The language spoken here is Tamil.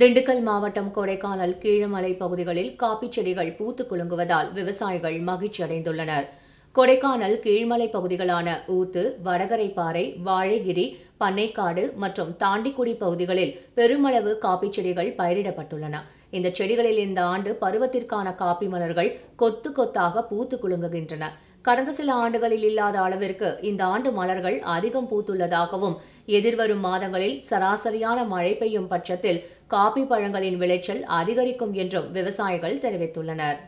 திண்டுக்கல் மாவட்டம் கொடைக்கானல் கீழமலை பகுதிகளில் காப்பி செடிகள் பூத்து குலுங்குவதால் விவசாயிகள் மகிழ்ச்சி அடைந்துள்ளனர் கொடைக்கானல் கீழ்மலை பகுதிகளான ஊத்து வடகரைப்பாறை வாழைகிரி பண்ணைக்காடு மற்றும் தாண்டிக்குடி பகுதிகளில் பெருமளவு காப்பி செடிகள் பயிரிடப்பட்டுள்ளன இந்த செடிகளில் இந்த ஆண்டு பருவத்திற்கான காப்பி மலர்கள் கொத்து கொத்தாக பூத்து குலுங்குகின்றன கடந்த சில ஆண்டுகளில் இல்லாத அளவிற்கு இந்த ஆண்டு மலர்கள் அதிகம் பூத்துள்ளதாகவும் எதிர்வரும் மாதங்களில் சராசரியான மழை பெய்யும் பட்சத்தில் காபி பழங்களின் விளைச்சல் அதிகரிக்கும் என்றும் விவசாயிகள் தெரிவித்துள்ளனர்